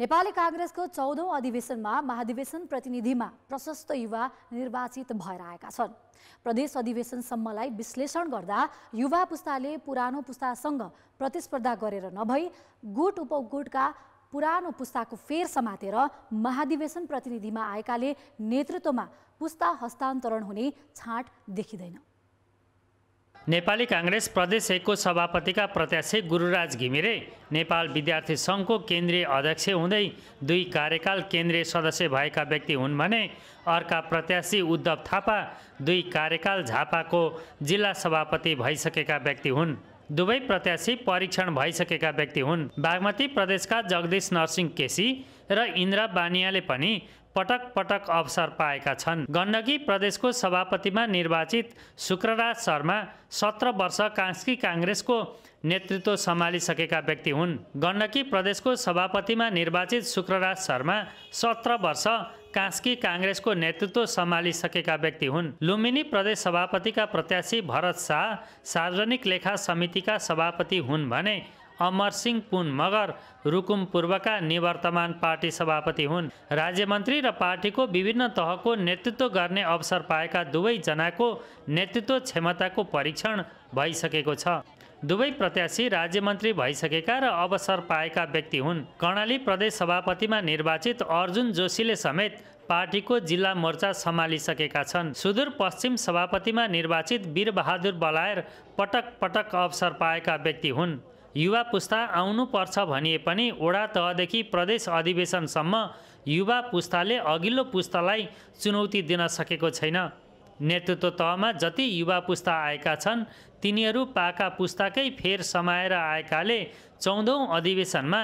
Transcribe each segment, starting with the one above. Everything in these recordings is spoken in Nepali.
नेपाली काङ्ग्रेसको चौधौँ अधिवेशनमा महाधिवेशन प्रतिनिधिमा प्रशस्त युवा निर्वाचित भएर आएका छन् प्रदेश अधिवेशनसम्मलाई विश्लेषण गर्दा युवा पुस्ताले पुरानो पुस्तासँग प्रतिस्पर्धा गरेर नभई गुट उपगुटका पुरानो पुस्ताको फेर समातेर महाधिवेशन प्रतिनिधिमा आएकाले नेतृत्वमा पुस्ता हस्तान्तरण हुने छाँट देखिँदैन नेपाली काङ्ग्रेस प्रदेश एकको सभापतिका प्रत्याशी गुरुराज घिमिरे नेपाल विद्यार्थी सङ्घको केन्द्रीय अध्यक्ष हुँदै दुई कार्यकाल केन्द्रीय सदस्य भएका व्यक्ति हुन् भने अर्का प्रत्याशी उद्धव थापा दुई कार्यकाल झापाको जिल्ला सभापति भइसकेका व्यक्ति हुन् दुवै प्रत्याशी परीक्षण भइसकेका व्यक्ति हुन् बागमती प्रदेशका जगदीश नरसिंह केसी र इन्द्रा बानियाले पनि पटक पटक अवसर पाएका छन् गण्डकी प्रदेशको सभापतिमा निर्वाचित शुक्रराज शर्मा सत्र वर्ष कास्की काङ्ग्रेसको नेतृत्व सम्हालिसकेका व्यक्ति हुन् गण्डकी प्रदेशको सभापतिमा निर्वाचित शुक्रराज शर्मा सत्र वर्ष कास्की काङ्ग्रेसको नेतृत्व सम्हालिसकेका व्यक्ति हुन् लुम्बिनी प्रदेश सभापतिका प्रत्याशी भरत शाह सार्वजनिक लेखा समितिका सभापति हुन् भने अमरसिंह पुन मगर रुकुम पूर्वका निवर्तमान पार्टी सभापति हुन् राज्यमन्त्री र पार्टीको विभिन्न तहको नेतृत्व गर्ने अवसर पाएका दुवैजनाको नेतृत्व क्षमताको परीक्षण भइसकेको छ दुवै प्रत्याशी राज्यमन्त्री भइसकेका र अवसर पाएका व्यक्ति हुन् कर्णाली प्रदेश सभापतिमा निर्वाचित अर्जुन जोशीले समेत पार्टीको जिल्ला मोर्चा सम्हालिसकेका छन् सुदूरपश्चिम सभापतिमा निर्वाचित वीरबहादुर बलायर पटक पटक अवसर पाएका व्यक्ति हुन् युवा पुस्ता आउनुपर्छ भनिए पनि वडा तहदेखि प्रदेश अधिवेशनसम्म युवा पुस्ताले अघिल्लो पुस्तालाई चुनौती दिन सकेको छैन नेतृत्व तहमा जति युवा पुस्ता आएका छन् तिनीहरू पाका पुस्ताकै फेर समाएर आएकाले चौधौँ अधिवेशनमा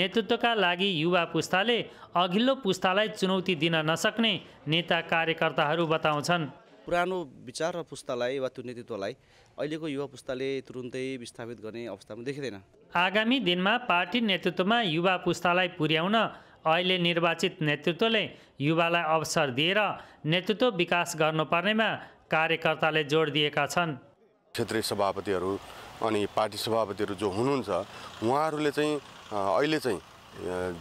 नेतृत्वका लागि युवा पुस्ताले अघिल्लो पुस्तालाई चुनौती दिन नसक्ने नेता कार्यकर्ताहरू बताउँछन् पुरानो विचार र पुस्तालाई वा त्यो नेतृत्वलाई अहिलेको युवा पुस्ताले तुरुन्तै विस्थापित गर्ने अवस्थामा देखिँदैन आगामी दिनमा पार्टी नेतृत्वमा युवा पुस्तालाई पुर्याउन अहिले निर्वाचित नेतृत्वले युवालाई अवसर दिएर नेतृत्व विकास गर्नुपर्नेमा कार्यकर्ताले जोड दिएका छन् क्षेत्रीय सभापतिहरू अनि पार्टी सभापतिहरू जो हुनुहुन्छ उहाँहरूले चाहिँ अहिले चाहिँ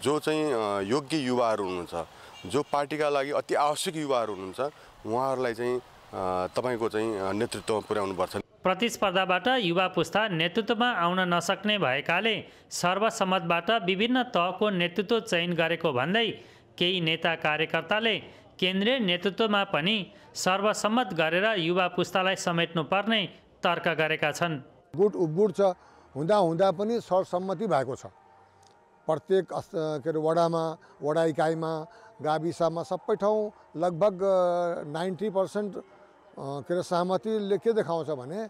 जो चाहिँ योग्य युवाहरू हुनुहुन्छ जो पार्टीका लागि अति आवश्यक युवाहरू हुनुहुन्छ उहाँहरूलाई चाहिँ तपाईँको चाहिँ नेतृत्वमा पुर्याउनुपर्छ प्रतिस्पर्धाबाट युवा पुस्ता नेतृत्वमा आउन नसक्ने भएकाले सर्वसम्मतबाट विभिन्न तहको नेतृत्व चयन गरेको भन्दै केही नेता कार्यकर्ताले केन्द्रीय नेतृत्वमा पनि सर्वसम्मत गरेर युवा पुस्तालाई समेट्नुपर्ने तर्क गरेका छन् गुट उबुट छ हुँदा हुँदा पनि सर्वसम्मति भएको छ प्रत्येक के अरे वडामा वडा इकाइमा गाविसमा सबै ठाउँ लगभग नाइन्टी पर्सेन्ट के अरे सहमतिले के देखाउँछ भने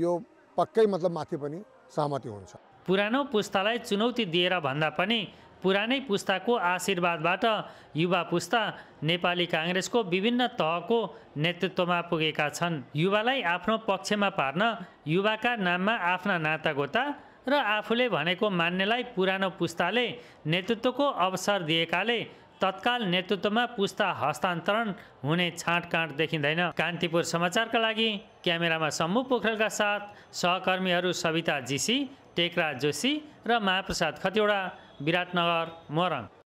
यो पक्कै मतलब माथि पनि सहमति हुन्छ पुरानो पुस्तालाई चुनौती दिएर भन्दा पनि पुरानै पुस्ताको आशीर्वादबाट युवा पुस्ता नेपाली काङ्ग्रेसको विभिन्न तहको नेतृत्वमा पुगेका छन् युवालाई आफ्नो पक्षमा पार्न युवाका नाममा आफ्ना नातागोता र आफूले भनेको मान्नेलाई पुरानो पुस्ताले नेतृत्वको अवसर दिएकाले तत्काल नेतृत्वमा पुस्ता हस्तान्तरण हुने छाँटकाँट देखिँदैन कान्तिपुर समाचारका लागि क्यामेरामा सम्मु पोखरेलका साथ सहकर्मीहरू सविता जीसी टेकरा जोशी र महाप्रसाद खतिवडा विराटनगर मोरङ